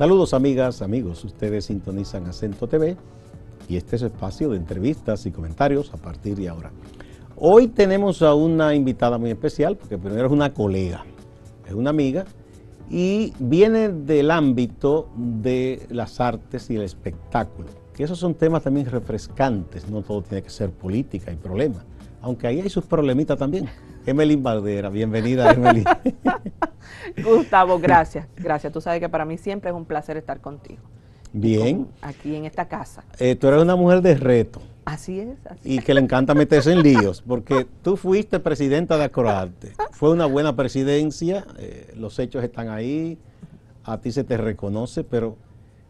Saludos amigas, amigos, ustedes sintonizan Acento TV y este es el espacio de entrevistas y comentarios a partir de ahora. Hoy tenemos a una invitada muy especial, porque primero es una colega, es una amiga y viene del ámbito de las artes y el espectáculo, que esos son temas también refrescantes, no todo tiene que ser política y problema, aunque ahí hay sus problemitas también. Emeline Valdera, bienvenida Emeline. Gustavo, gracias, gracias. Tú sabes que para mí siempre es un placer estar contigo. Bien. aquí en esta casa. Eh, tú eres una mujer de reto. Así es. Así y que le encanta meterse en líos, porque tú fuiste presidenta de Acroarte. Fue una buena presidencia, eh, los hechos están ahí, a ti se te reconoce, pero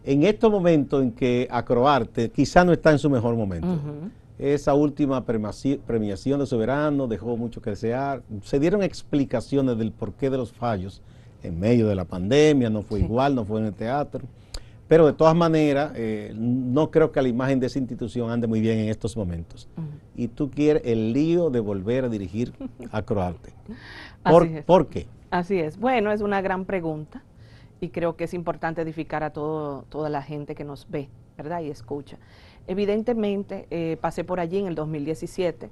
en estos momentos en que Acroarte quizá no está en su mejor momento, esa última premiación de Soberano dejó mucho que desear. Se dieron explicaciones del porqué de los fallos en medio de la pandemia, no fue igual, no fue en el teatro. Pero de todas maneras, eh, no creo que la imagen de esa institución ande muy bien en estos momentos. Y tú quieres el lío de volver a dirigir a Croarte. ¿Por, qué? Así es. Bueno, es una gran pregunta y creo que es importante edificar a todo, toda la gente que nos ve, ¿verdad? Y escucha. Evidentemente, eh, pasé por allí en el 2017.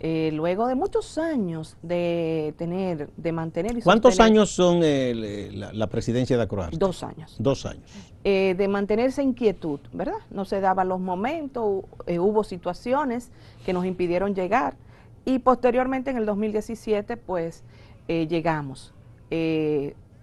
Eh, luego de muchos años de tener, de mantener ¿Cuántos años son eh, la, presidencia de Acroarte? Dos años. Dos años. de mantenerse inquietud, ¿verdad? No se daban los momentos, hubo situaciones que nos impidieron llegar y posteriormente en el 2017 pues llegamos.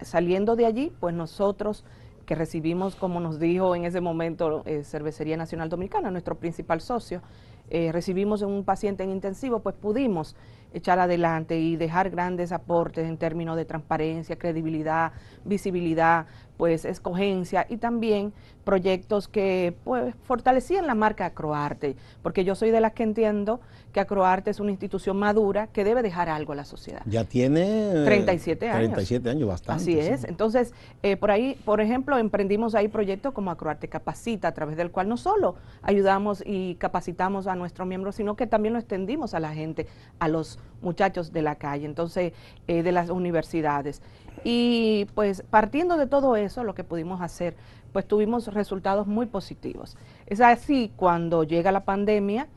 saliendo de allí pues nosotros que recibimos, como nos dijo en ese momento eh, Cervecería Nacional Dominicana, nuestro principal socio, eh, recibimos un paciente en intensivo, pues pudimos echar adelante y dejar grandes aportes en términos de transparencia, credibilidad, visibilidad, pues escogencia y también proyectos que pues fortalecían la marca Acroarte, porque yo soy de las que entiendo que Acroarte es una institución madura que debe dejar algo a la sociedad. Ya tiene 37 años. 37 años, bastante. Así es. Entonces, eh, por ahí, por ejemplo, emprendimos ahí proyectos como Acroarte Capacita, a través del cual no solo ayudamos y capacitamos a nuestros miembros, sino que también lo extendimos a la gente, a los muchachos de la calle, entonces, eh, de las universidades. Y pues partiendo de todo eso, lo que pudimos hacer, pues tuvimos resultados muy positivos. Es así cuando llega la pandemia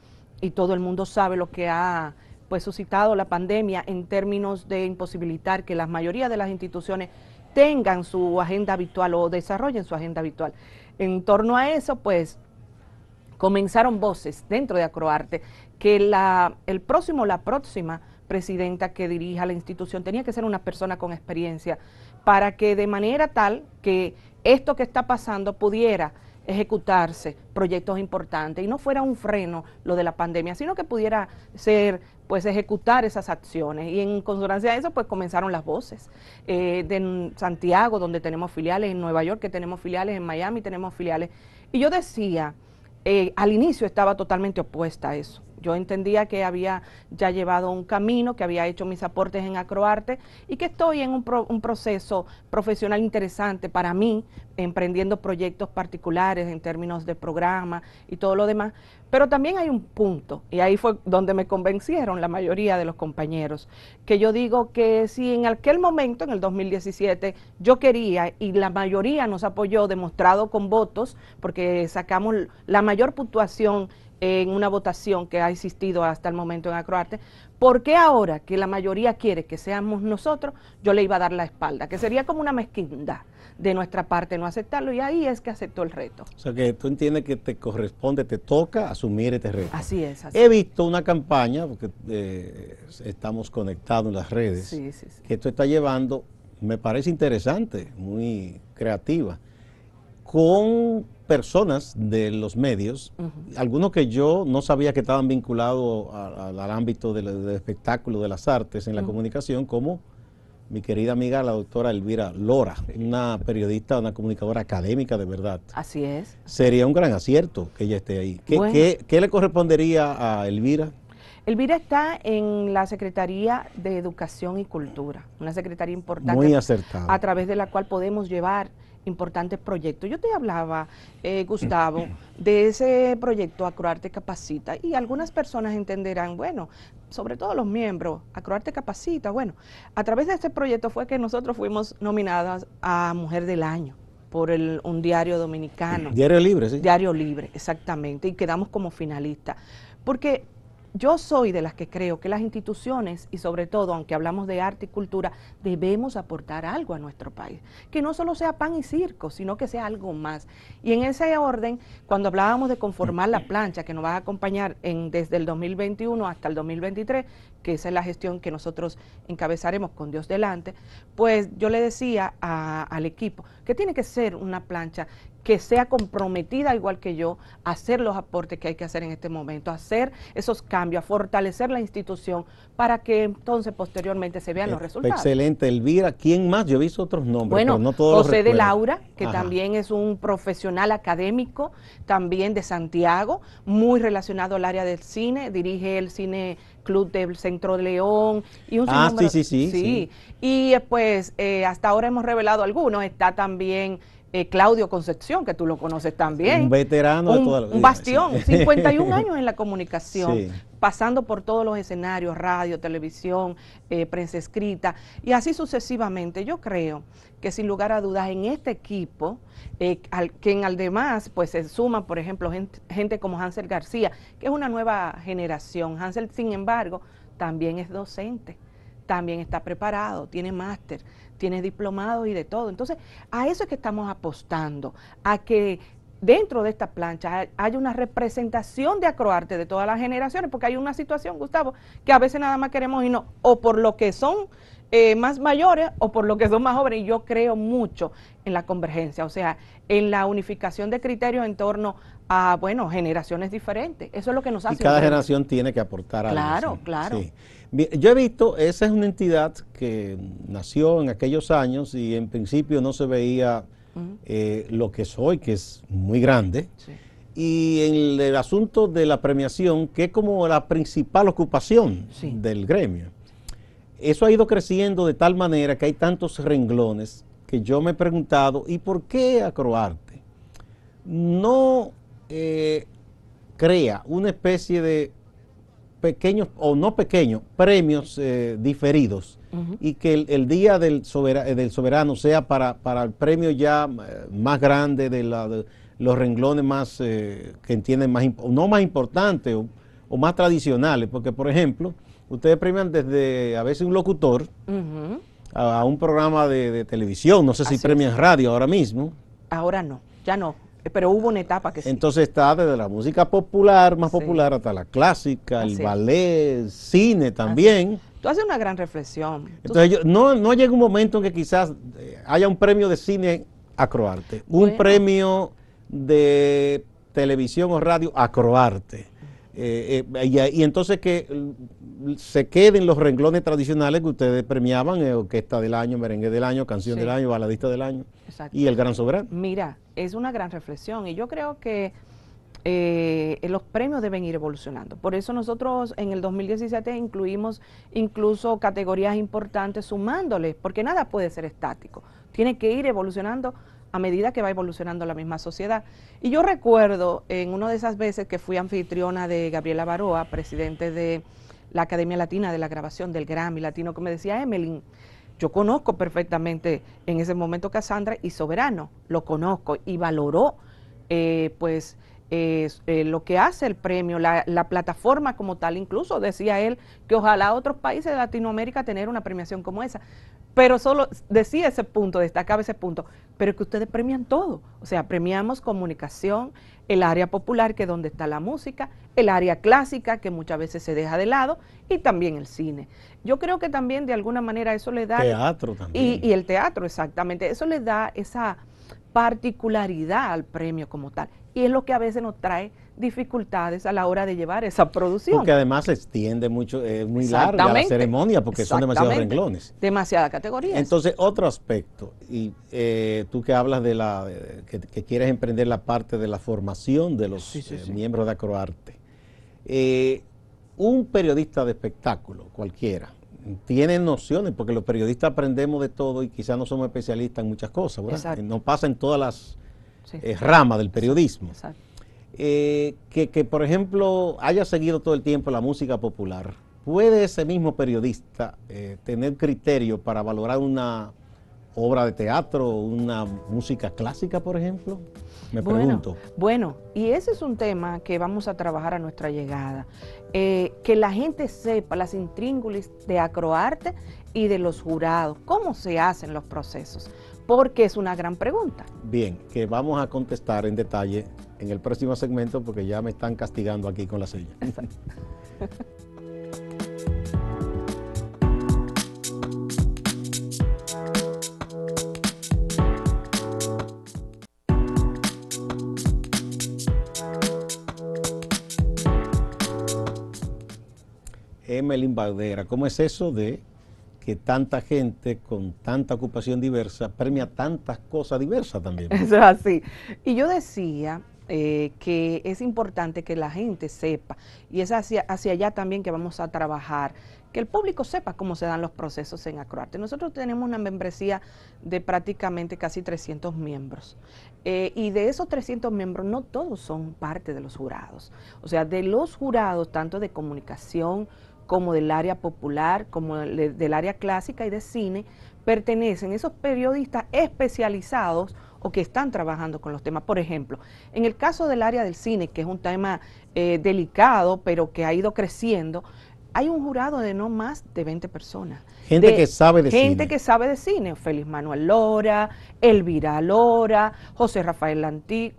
y todo el mundo sabe lo que ha pues suscitado la pandemia en términos de imposibilitar que la mayoría de las instituciones tengan su agenda habitual o desarrollen su agenda habitual. En torno a eso, pues comenzaron voces dentro de Acroarte que la, el próximo, la próxima presidenta que dirija la institución, tenía que ser una persona con experiencia, para que de manera tal que esto que está pasando pudiera ejecutarse proyectos importantes y no fuera un freno lo de la pandemia, sino que pudiera ser, pues, ejecutar esas acciones. Y en consonancia a eso, pues, comenzaron las voces. Eh, de Santiago, donde tenemos filiales, en Nueva York, que tenemos filiales, en Miami tenemos filiales. Y yo decía, eh, al inicio estaba totalmente opuesta a eso. Yo entendía que había ya llevado un camino, que había hecho mis aportes en Acroarte y que estoy en un, proceso profesional interesante para mí, emprendiendo proyectos particulares en términos de programa y todo lo demás. Pero también hay un punto, y ahí fue donde me convencieron la mayoría de los compañeros, que yo digo que si en aquel momento, en el 2017, yo quería, y la mayoría nos apoyó, demostrado con votos, porque sacamos la mayor puntuación en una votación que ha existido hasta el momento en Acroarte, ¿por qué ahora que la mayoría quiere que seamos nosotros, yo le iba a dar la espalda? Que sería como una mezquindad de nuestra parte no aceptarlo y ahí es que aceptó el reto. O sea que tú entiendes que te corresponde, te toca asumir este reto. Así es. Así He visto una campaña, porque eh, estamos conectados en las redes, que esto está llevando, me parece interesante, muy creativa con personas de los medios, algunos que yo no sabía que estaban vinculados al ámbito del espectáculo, de las artes, en la comunicación, como mi querida amiga la doctora Elvira Lora, una periodista, una comunicadora académica de verdad. Así es. Sería un gran acierto que ella esté ahí. ¿Qué, qué le correspondería a Elvira? Elvira está en la Secretaría de Educación y Cultura, una secretaría importante Muy acertada. a través de la cual podemos llevar importante proyecto. Yo te hablaba, eh, mm. Gustavo, de ese proyecto Acroarte Capacita y algunas personas entenderán, bueno, sobre todo los miembros, Acroarte Capacita, bueno, a través de este proyecto fue que nosotros fuimos nominadas a Mujer del Año por un diario dominicano. Diario Libre, sí. Diario Libre, exactamente, y quedamos como finalistas. Porque yo soy de las que creo que las instituciones y sobre todo, aunque hablamos de arte y cultura, debemos aportar algo a nuestro país, que no solo sea pan y circo, sino que sea algo más. Y en ese orden, cuando hablábamos de conformar la plancha que nos va a acompañar desde el 2021 hasta el 2023, que esa es la gestión que nosotros encabezaremos con Dios delante, pues yo le decía al equipo que tiene que ser una plancha que sea comprometida igual que yo a hacer los aportes que hay que hacer en este momento, a hacer esos cambios, a fortalecer la institución para que entonces posteriormente se vean los eh, resultados. Excelente, Elvira, ¿quién más? Yo he visto otros nombres, bueno, pero no todos José de Laura, que también es un profesional académico, también de Santiago, muy relacionado al área del cine, dirige el cine club del Centro de León y un ah, sí, sí, sí, Y pues eh, hasta ahora hemos revelado algunos, está también eh, Claudio Concepción, que tú lo conoces también. Un veterano de toda la Un bastión, 51 años en la comunicación, pasando por todos los escenarios, radio, televisión, eh, prensa escrita, y así sucesivamente. Yo creo que sin lugar a dudas en este equipo, quien eh, al, quien además pues se suma, por ejemplo, gente como Hansel García, que es una nueva generación. Hansel, sin embargo, también es docente también está preparado, tiene máster, tiene diplomado y de todo. Entonces, a eso es que estamos apostando, a que dentro de esta plancha haya una representación de Acroarte de todas las generaciones, porque hay una situación, Gustavo, que a veces nada más queremos irnos o por lo que son eh, más mayores o por lo que son más jóvenes. Y yo creo mucho en la convergencia, o sea, en la unificación de criterios en torno a, bueno, generaciones diferentes. Eso es lo que nos hace. Y cada generación tiene que aportar algo. Claro, claro. Yo he visto, esa es una entidad que nació en aquellos años y en principio no se veía eh, lo que soy, que es muy grande. Y en el, asunto de la premiación, que es como la principal ocupación del gremio. Eso ha ido creciendo de tal manera que hay tantos renglones que yo me he preguntado, ¿y por qué Acroarte no eh, crea una especie de pequeños o no pequeños premios eh, diferidos y que el, día eh, del, soberano sea para, para el premio ya eh, más grande de, los renglones más que entienden más no más importantes o, más tradicionales porque por ejemplo ustedes premian desde a veces un locutor a, un programa de, televisión no sé si premian radio ahora mismo ahora no ya no eh, pero hubo una etapa que sí. Entonces está desde la música popular, más popular, hasta la clásica, el ballet, el cine también. Tú haces una gran reflexión. Entonces, no, llega un momento en que quizás eh, haya un premio de cine a Croarte, un premio de televisión o radio a Croarte. Eh, y, entonces que se queden los renglones tradicionales que ustedes premiaban, eh, orquesta del año, merengue del año, canción del año, baladista del año y el gran soberano. Mira, es una gran reflexión y yo creo que eh, los premios deben ir evolucionando. Por eso nosotros en el 2017 incluimos incluso categorías importantes sumándoles, porque nada puede ser estático, tiene que ir evolucionando a medida que va evolucionando la misma sociedad. Y yo recuerdo en una de esas veces que fui anfitriona de Gabriela Baroa, presidente de la Academia Latina de la Grabación del Grammy Latino, que me decía Emeline, yo conozco perfectamente en ese momento Cassandra y Soberano, lo conozco y valoró eh, pues eh, lo que hace el premio, la, plataforma como tal, incluso decía él que ojalá otros países de Latinoamérica tener una premiación como esa. Pero solo decía ese punto, destacaba ese punto, pero que ustedes premian todo. O sea, premiamos comunicación, el área popular, que es donde está la música, el área clásica, que muchas veces se deja de lado, y también el cine. Yo creo que también de alguna manera eso le da... Teatro también. y el teatro, exactamente. Eso le da esa particularidad al premio como tal. Y es lo que a veces nos trae dificultades a la hora de llevar esa producción. Porque además se extiende mucho, es muy larga la ceremonia porque son demasiados renglones. demasiada categoría Entonces, otro aspecto, y eh, tú que hablas de la, que, quieres emprender la parte de la formación de los eh, miembros de Acroarte. Eh, un periodista de espectáculo, cualquiera, tiene nociones, porque los periodistas aprendemos de todo y quizás no somos especialistas en muchas cosas, ¿verdad? Exacto. No pasa en todas las ramas del periodismo. Exacto. Eh, que, por ejemplo, haya seguido todo el tiempo la música popular, ¿puede ese mismo periodista eh, tener criterio para valorar una obra de teatro, una música clásica, por ejemplo? Me pregunto. Bueno, y ese es un tema que vamos a trabajar a nuestra llegada. Eh, que la gente sepa las intríngulis de acroarte y de los jurados, cómo se hacen los procesos. Porque es una gran pregunta. Bien, que vamos a contestar en detalle en el próximo segmento porque ya me están castigando aquí con la silla. Exacto. Emeline ¿cómo es eso de que tanta gente con tanta ocupación diversa premia tantas cosas diversas también. Eso es así. Y yo decía eh, que es importante que la gente sepa, y es hacia, hacia allá también que vamos a trabajar, que el público sepa cómo se dan los procesos en Acroarte. Nosotros tenemos una membresía de prácticamente casi 300 miembros, eh, y de esos 300 miembros no todos son parte de los jurados, o sea, de los jurados, tanto de comunicación, como del área popular, como del área clásica y de cine, pertenecen esos periodistas especializados o que están trabajando con los temas. Por ejemplo, en el caso del área del cine, que es un tema eh, delicado, pero que ha ido creciendo, hay un jurado de no más de 20 personas. Gente que sabe de cine. Gente que sabe de cine. Félix Manuel Lora, Elvira Lora, José Rafael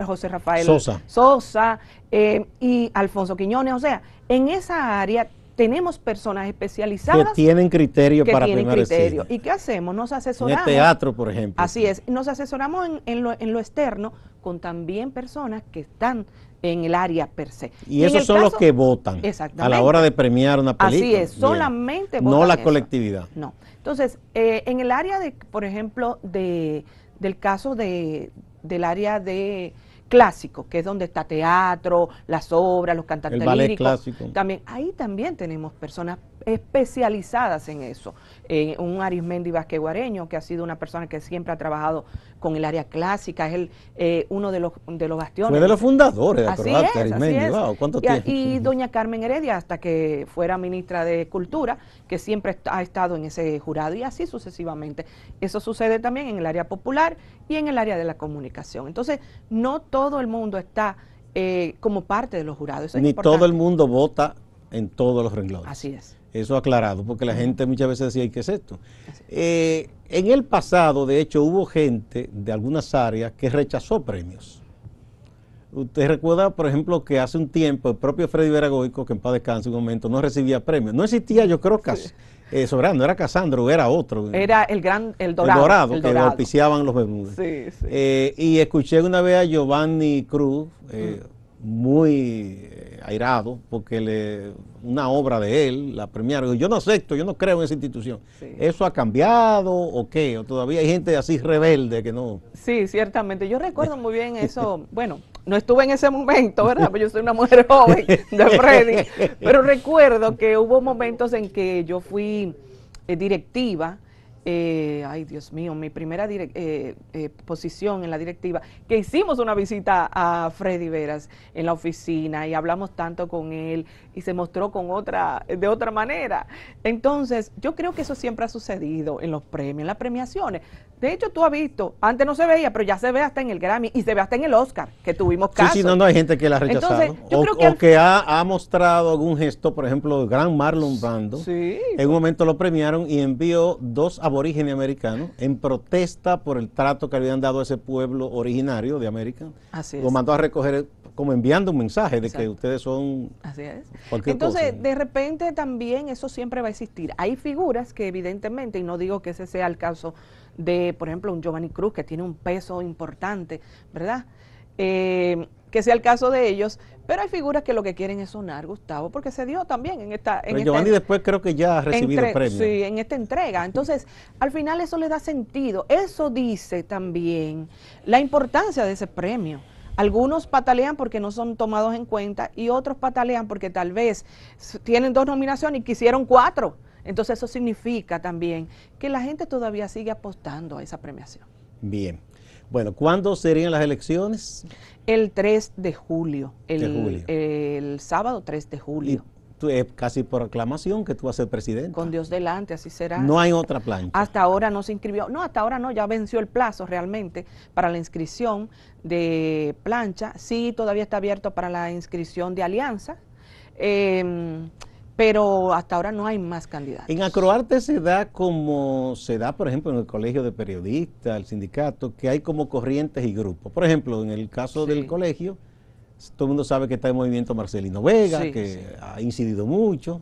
José Rafael Sosa, Sosa eh, y Alfonso Quiñones. O sea, en esa área tenemos personas especializadas. Que tienen criterio que para tienen criterio. ¿Y qué hacemos? Nos asesoramos. En el teatro, por ejemplo. Así es. Nos asesoramos en, lo, externo con también personas que están en el área per se. Y, esos son los que votan a la hora de premiar una película. Así es, solamente No la colectividad. No. Entonces, eh, en el área de, por ejemplo, de, del caso de, del área de clásico, que es donde está teatro, las obras, los cantantes líricos. También ahí también tenemos personas especializadas en eso. Eh, un Arismendi Guareño que ha sido una persona que siempre ha trabajado con el área clásica, es el, eh, uno de los, de los bastiones. Fue de los fundadores, y, doña Carmen Heredia, hasta que fuera ministra de Cultura, que siempre ha estado en ese jurado, y así sucesivamente. Eso sucede también en el área popular y en el área de la comunicación. Entonces, no todo el mundo está eh, como parte de los jurados. Ni todo el mundo vota en todos los renglones. Así es. Eso aclarado, porque la gente muchas veces decía, ¿y qué es esto? Eh, en el pasado, de hecho, hubo gente de algunas áreas que rechazó premios. Usted recuerda, por ejemplo, que hace un tiempo el propio Freddy Veragoico, que en paz descanse un momento, no recibía premios. No existía, yo creo, Cas Eh, era Casandro, era otro. Era el gran, el dorado. El dorado, que los Bermudas. Sí, sí. Eh, y escuché una vez a Giovanni Cruz, eh, muy eh, airado porque le, una obra de él la premiaron. Yo no acepto, yo no creo en esa institución. ¿Eso ha cambiado o qué? ¿O todavía hay gente así rebelde que no? Sí, ciertamente. Yo recuerdo muy bien eso. bueno, no estuve en ese momento, ¿verdad? Porque yo soy una mujer joven de Freddy. pero recuerdo que hubo momentos en que yo fui eh, directiva eh, ay Dios mío, mi primera eh, eh, posición en la directiva, que hicimos una visita a Freddy Veras en la oficina y hablamos tanto con él y se mostró con otra, de otra manera. Entonces, yo creo que eso siempre ha sucedido en los premios, en las premiaciones. De hecho, tú has visto, antes no se veía, pero ya se ve hasta en el Grammy y se ve hasta en el Oscar, que tuvimos casos. Sí, sí, no, no hay gente que la ha rechazado. o, que, ha, mostrado algún gesto, por ejemplo, el gran Marlon Brando. Sí. En un momento lo premiaron y envió dos aborígenes americanos en protesta por el trato que habían dado a ese pueblo originario de América. Así es. Lo mandó a recoger como enviando un mensaje de que ustedes son... Así es. Entonces, de repente también eso siempre va a existir. Hay figuras que evidentemente, y no digo que ese sea el caso de, por ejemplo, un Giovanni Cruz, que tiene un peso importante, ¿verdad? Eh, que sea el caso de ellos, pero hay figuras que lo que quieren es sonar, Gustavo, porque se dio también en esta... En Giovanni después creo que ya ha recibido premio. Sí, en esta entrega. Entonces, al final eso le da sentido. Eso dice también la importancia de ese premio. Algunos patalean porque no son tomados en cuenta y otros patalean porque tal vez tienen dos nominaciones y quisieron cuatro. Entonces eso significa también que la gente todavía sigue apostando a esa premiación. Bien. Bueno, ¿cuándo serían las elecciones? El 3 de julio. El, sábado 3 de julio. Y es casi por aclamación que tú vas a ser presidente. Con Dios delante, así será. No hay otra plancha. Hasta ahora no se inscribió. No, hasta ahora no, ya venció el plazo realmente para la inscripción de plancha. Sí, todavía está abierto para la inscripción de alianza. Em, pero hasta ahora no hay más candidatos. En Acroarte se da como se da, por ejemplo, en el colegio de periodistas, el sindicato, que hay como corrientes y grupos. Por ejemplo, en el caso del colegio, todo el mundo sabe que está el movimiento Marcelino Vega, que ha incidido mucho.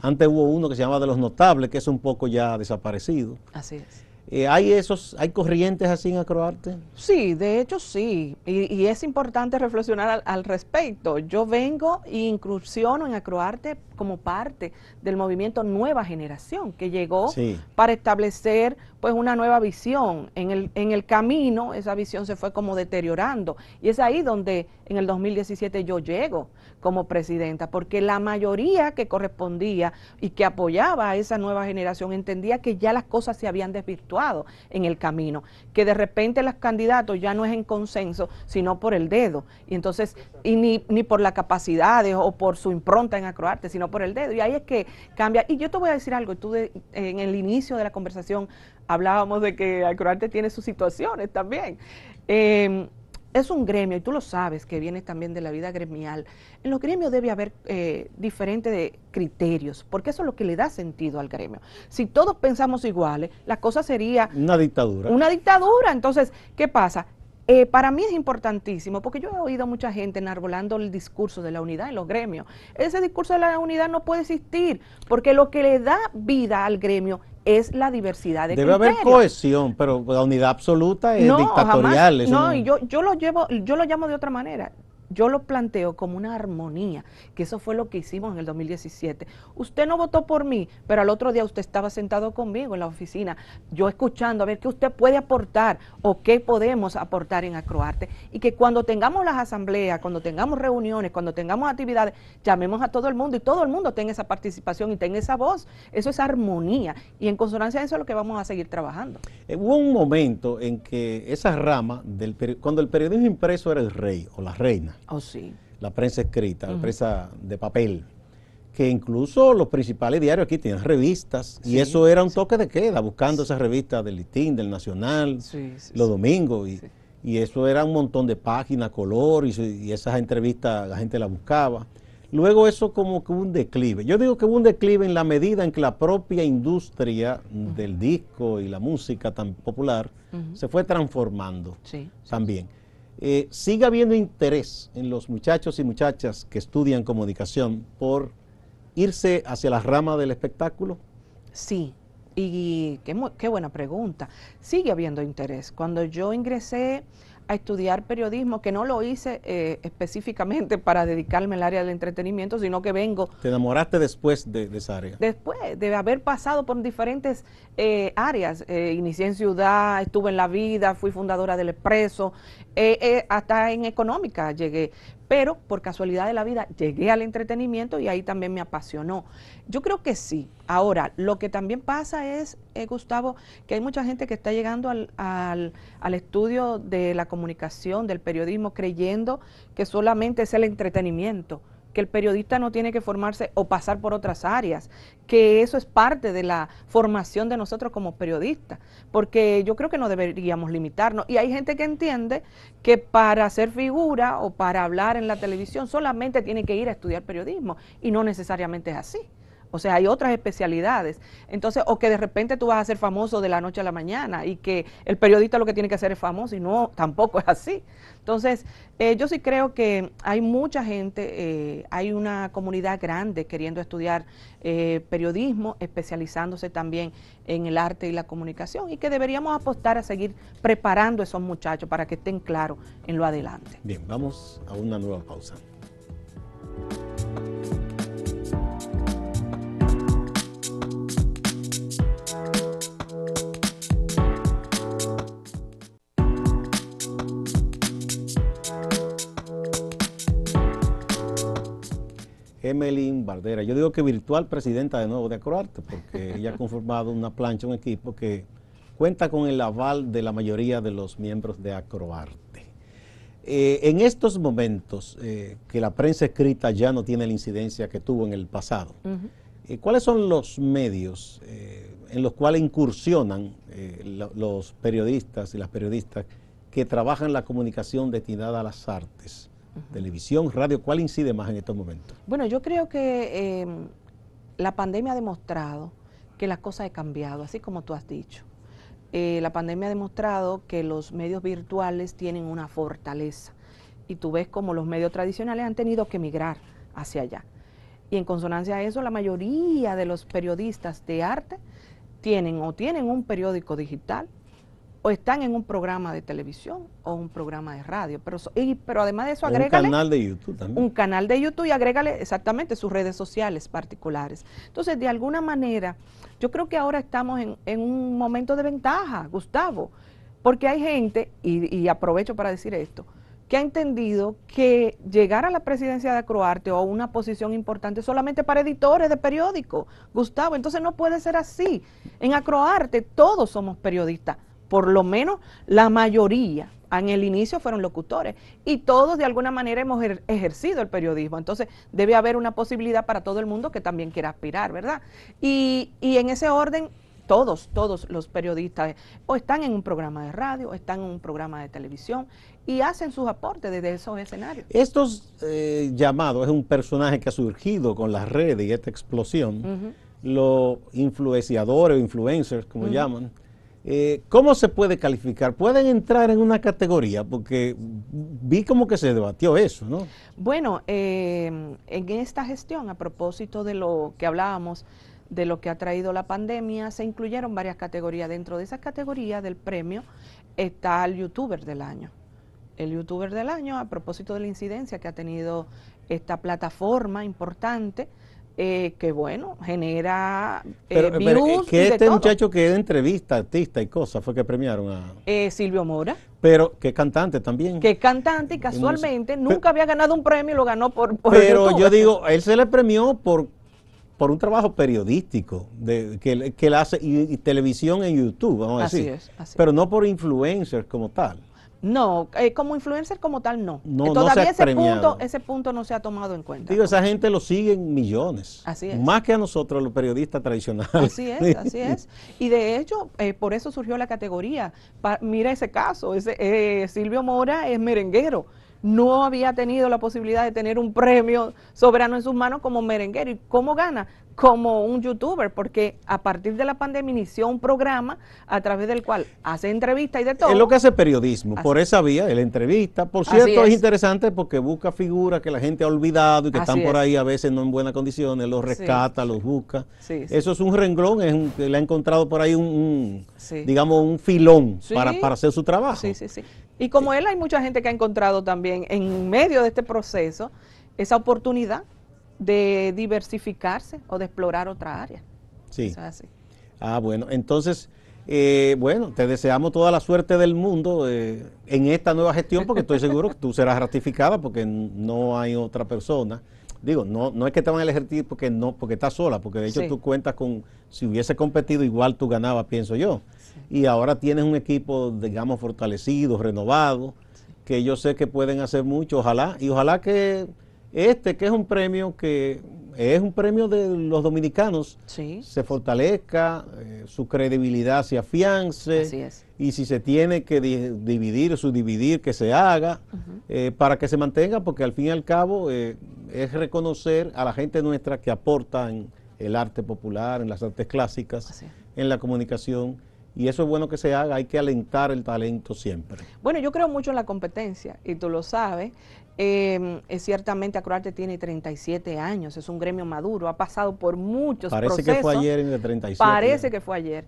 Antes hubo uno que se llamaba de los notables, que es un poco ya desaparecido. Así es. Eh, ¿Hay esos, hay corrientes así en Acroarte? Sí, de hecho sí, y, es importante reflexionar al, al, respecto. Yo vengo e incursiono en Acroarte como parte del movimiento Nueva Generación, que llegó para establecer pues una nueva visión. En el, en el camino esa visión se fue como deteriorando y es ahí donde en el 2017 yo llego como presidenta, porque la mayoría que correspondía y que apoyaba a esa nueva generación entendía que ya las cosas se habían desvirtuado en el camino, que de repente los candidatos ya no es en consenso, sino por el dedo, y entonces, y ni, ni por las capacidades o por su impronta en Acroarte, sino por el dedo. Y ahí es que cambia. Y yo te voy a decir algo, tú en el inicio de la conversación hablábamos de que Acroarte tiene sus situaciones también. Em, es un gremio, y tú lo sabes, que viene también de la vida gremial. En los gremios debe haber eh, diferentes criterios, porque eso es lo que le da sentido al gremio. Si todos pensamos iguales, la cosa sería... Una dictadura. Una dictadura. Entonces, ¿qué pasa? Eh, para mí es importantísimo, porque yo he oído a mucha gente enarbolando el discurso de la unidad en los gremios. Ese discurso de la unidad no puede existir, porque lo que le da vida al gremio es la diversidad de Debe haber cohesión, pero la unidad absoluta es dictatorial. no, yo, yo, lo llevo, yo lo llamo de otra manera yo lo planteo como una armonía, que eso fue lo que hicimos en el 2017. Usted no votó por mí, pero al otro día usted estaba sentado conmigo en la oficina, yo escuchando a ver qué usted puede aportar o qué podemos aportar en Acroarte. Y que cuando tengamos las asambleas, cuando tengamos reuniones, cuando tengamos actividades, llamemos a todo el mundo y todo el mundo tenga esa participación y tenga esa voz. Eso es armonía. Y en consonancia a eso es lo que vamos a seguir trabajando. Eh, hubo un momento en que esa rama, del, cuando el periodismo impreso era el rey o la reina, Oh, la prensa escrita, la prensa de papel. Que incluso los principales diarios aquí tenían revistas. y eso era un toque de queda, buscando esas revistas del Listín, del Nacional, los domingos. Y, eso era un montón de páginas, color, y, esas entrevistas la gente las buscaba. Luego eso como que hubo un declive. Yo digo que hubo un declive en la medida en que la propia industria del disco y la música tan popular se fue transformando también eh, sigue habiendo interés en los muchachos y muchachas que estudian comunicación por irse hacia la rama del espectáculo? Sí, y qué, qué buena pregunta. Sigue habiendo interés. Cuando yo ingresé a estudiar periodismo, que no lo hice eh, específicamente para dedicarme al área del entretenimiento, sino que vengo... ¿Te enamoraste después de, esa área? Después de haber pasado por diferentes eh, áreas. Eh, inicié en ciudad, estuve en la vida, fui fundadora del Expreso, hasta en económica llegué pero por casualidad de la vida llegué al entretenimiento y ahí también me apasionó. Yo creo que sí. Ahora, lo que también pasa es, eh, Gustavo, que hay mucha gente que está llegando al, al estudio de la comunicación, del periodismo, creyendo que solamente es el entretenimiento que el periodista no tiene que formarse o pasar por otras áreas, que eso es parte de la formación de nosotros como periodistas, porque yo creo que no deberíamos limitarnos. Y hay gente que entiende que para ser figura o para hablar en la televisión solamente tiene que ir a estudiar periodismo, y no necesariamente es así. O sea, hay otras especialidades. Entonces, o que de repente tú vas a ser famoso de la noche a la mañana y que el periodista lo que tiene que hacer es famoso y no, tampoco es así. Entonces, eh, yo sí creo que hay mucha gente, eh, hay una comunidad grande queriendo estudiar eh, periodismo, especializándose también en el arte y la comunicación y que deberíamos apostar a seguir preparando a esos muchachos para que estén claros en lo adelante. Bien, vamos a una nueva pausa. Emeline Bardera. Yo digo que virtual presidenta de nuevo de Acroarte, porque ella ha conformado una plancha, un equipo que cuenta con el aval de la mayoría de los miembros de Acroarte. Eh, en estos momentos eh, que la prensa escrita ya no tiene la incidencia que tuvo en el pasado, eh, ¿cuáles son los medios en los cuales incursionan los periodistas y las periodistas que trabajan la comunicación destinada a las artes? televisión, radio, ¿cuál incide más en estos momentos? Bueno, yo creo que em, la pandemia ha demostrado que las cosas han cambiado, así como tú has dicho. Eh, la pandemia ha demostrado que los medios virtuales tienen una fortaleza y tú ves como los medios tradicionales han tenido que migrar hacia allá. Y en consonancia a eso, la mayoría de los periodistas de arte tienen o tienen un periódico digital o están en un programa de televisión o un programa de radio. Pero, y, pero además de eso, agrégale. Un canal de YouTube también. Un canal de YouTube y agrégale exactamente sus redes sociales particulares. Entonces, de alguna manera, yo creo que ahora estamos en, un momento de ventaja, Gustavo, porque hay gente, y, y, aprovecho para decir esto, que ha entendido que llegar a la presidencia de Acroarte o a una posición importante solamente para editores de periódicos, Gustavo, entonces no puede ser así. En Acroarte todos somos periodistas por lo menos la mayoría, en el inicio fueron locutores y todos de alguna manera hemos ejercido el periodismo. Entonces debe haber una posibilidad para todo el mundo que también quiera aspirar, ¿verdad? Y, en ese orden, todos, todos los periodistas o están en un programa de radio, están en un programa de televisión y hacen sus aportes desde esos escenarios. Estos eh, llamados, es un personaje que ha surgido con las redes y esta explosión, los influenciadores o influencers, como llaman, eh, ¿Cómo se puede calificar? ¿Pueden entrar en una categoría? Porque vi como que se debatió eso, ¿no? Bueno, em, en esta gestión, a propósito de lo que hablábamos, de lo que ha traído la pandemia, se incluyeron varias categorías. Dentro de esa categoría del premio está el youtuber del año. El youtuber del año, a propósito de la incidencia que ha tenido esta plataforma importante, eh, que bueno, genera eh, pero, eh, que este muchacho que es entrevista, artista y cosas, fue que premiaron a... Silvio Mora. Pero que es cantante también. Que es cantante y casualmente nunca había ganado un premio y lo ganó por... pero yo digo, él se le premió por, por un trabajo periodístico de, que, que él hace y, televisión en YouTube, vamos a así Es, así pero no por influencers como tal. No, eh, como influencer como tal no. todavía ese punto ese punto no se ha tomado en cuenta. Digo, esa gente lo siguen millones. Así es. Más que a nosotros los periodistas tradicionales. Así es, así es. Y de hecho, eh, por eso surgió la categoría. mira ese caso, ese eh, Silvio Mora es merenguero no había tenido la posibilidad de tener un premio soberano en sus manos como merenguero. ¿Y cómo gana? como un youtuber, porque a partir de la pandemia inició un programa a través del cual hace entrevistas y de todo. Es lo que hace periodismo, por esa vía, la entrevista. Por cierto, es. interesante porque busca figuras que la gente ha olvidado y que están por ahí a veces no en buenas condiciones, los rescata, los busca. Eso es un renglón, es le ha encontrado por ahí un, digamos, un filón para, para hacer su trabajo. Y como él, hay mucha gente que ha encontrado también en medio de este proceso esa oportunidad de diversificarse o de explorar otra área. Sí. Ah, bueno, entonces, eh, bueno, te deseamos toda la suerte del mundo eh, en esta nueva gestión porque estoy seguro que tú serás ratificada porque no hay otra persona. Digo, no, no es que te van a elegir porque no, porque estás sola, porque de hecho tú cuentas con, si hubiese competido igual tú ganabas, pienso yo. Y ahora tienes un equipo, digamos, fortalecido, renovado, que yo sé que pueden hacer mucho, ojalá, y ojalá que este que es un premio que es un premio de los dominicanos, se fortalezca, eh, su credibilidad se afiance, y si se tiene que su dividir, subdividir, que se haga, eh, para que se mantenga, porque al fin y al cabo eh, es reconocer a la gente nuestra que aporta en el arte popular, en las artes clásicas, en la comunicación y eso es bueno que se haga, hay que alentar el talento siempre. Bueno, yo creo mucho en la competencia y tú lo sabes. Eh, ciertamente Acroarte tiene 37 años, es un gremio maduro, ha pasado por muchos procesos. Parece que fue ayer en el 37. Parece que fue ayer.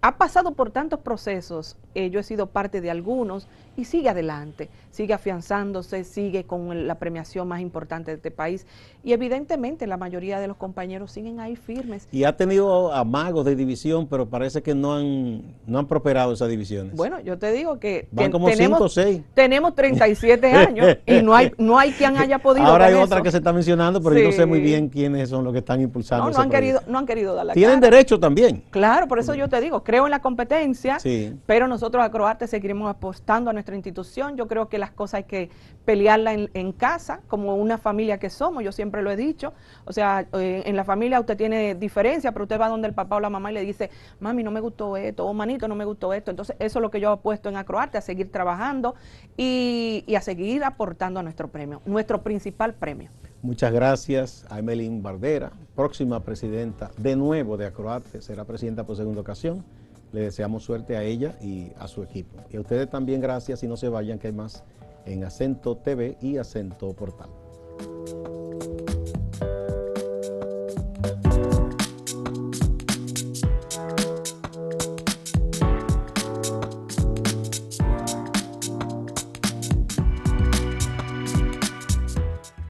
Ha pasado por tantos procesos, eh, yo he sido parte de algunos, y sigue adelante, sigue afianzándose, sigue con la premiación más importante de este país. Y evidentemente la mayoría de los compañeros siguen ahí firmes. Y ha tenido amagos de división, pero parece que no han, no han prosperado esas divisiones. Bueno, yo te digo que Van como tenemos, tenemos 37 años y no hay, no hay quien haya podido. Ahora hay otra que se está mencionando, pero yo no sé muy bien quiénes son los que están impulsando. No, han, querido, no han querido dar la Tienen derecho también. Claro, por eso yo te digo, creo en la competencia, pero nosotros a seguiremos apostando a nuestra institución. Yo creo que las cosas hay que pelearlas en, casa, como una familia que somos, yo siempre lo he dicho. O sea, eh, en la familia usted tiene diferencia, pero usted va donde el papá o la mamá y le dice, mami, no me gustó esto, o manito, no me gustó esto. Entonces, eso es lo que yo he puesto en Acroarte, a seguir trabajando y, a seguir aportando a nuestro premio, nuestro principal premio. Muchas gracias a Emeline Bardera, próxima presidenta de nuevo de Acroarte, será presidenta por segunda ocasión. Le deseamos suerte a ella y a su equipo. Y a ustedes también gracias y no se vayan que hay más en Acento TV y Acento Portal.